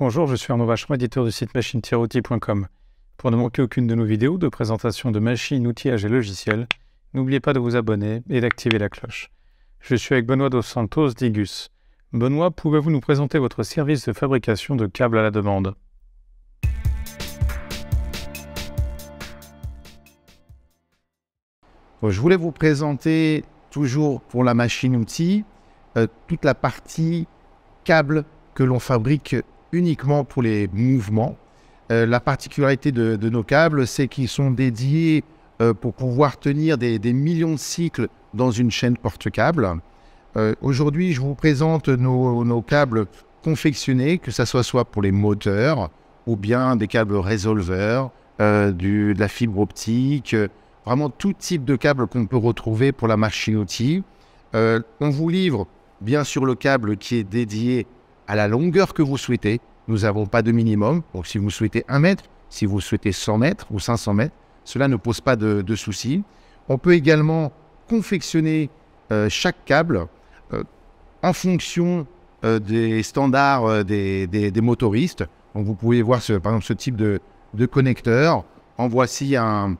Bonjour, je suis Arnaud Vacheron, éditeur du site machine outilscom Pour ne manquer aucune de nos vidéos de présentation de machines, outillages et logiciels, n'oubliez pas de vous abonner et d'activer la cloche. Je suis avec Benoît Dos Santos d'Igus. Benoît, pouvez-vous nous présenter votre service de fabrication de câbles à la demande euh, Je voulais vous présenter, toujours pour la machine-outil, euh, toute la partie câble que l'on fabrique uniquement pour les mouvements. Euh, la particularité de, nos câbles, c'est qu'ils sont dédiés euh, pour pouvoir tenir des, millions de cycles dans une chaîne porte-câble. Euh, aujourd'hui, je vous présente nos, câbles confectionnés, que ce soit, soit pour les moteurs ou bien des câbles résolveurs, du, de la fibre optique, vraiment tout type de câbles qu'on peut retrouver pour la machine outil. on vous livre bien sûr le câble qui est dédié à la longueur que vous souhaitez. Nous n'avons pas de minimum. Donc, si vous souhaitez 1 mètre, si vous souhaitez 100 mètres ou 500 mètres, cela ne pose pas de, souci. On peut également confectionner euh, chaque câble euh, en fonction euh, des standards des, motoristes. Donc, vous pouvez voir ce, par exemple ce type de, connecteur. En voici un,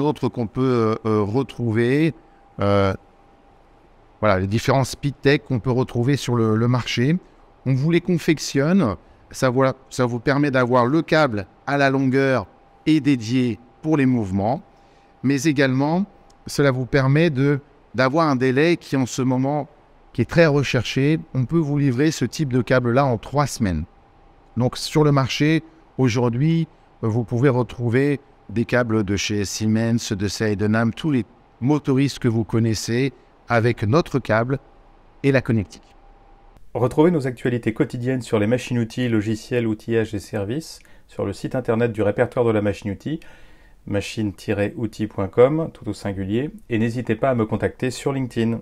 autre qu'on peut retrouver. voilà, les différents SpeedTech qu'on peut retrouver sur le marché on vous les confectionne. Ça, vous permet d'avoir le câble à la longueur et dédié pour les mouvements, mais également cela vous permet de d'avoir un délai qui en ce moment qui est très recherché. On peut vous livrer ce type de câble-là en trois semaines. Donc sur le marché aujourd'hui, vous pouvez retrouver des câbles de chez Siemens, de Seidenham, tous les motoristes que vous connaissez avec notre câble et la connectique. Retrouvez nos actualités quotidiennes sur les machines-outils, logiciels, outillages et services sur le site internet du répertoire de la machine-outil, machine outilscom tout au singulier, et n'hésitez pas à me contacter sur LinkedIn.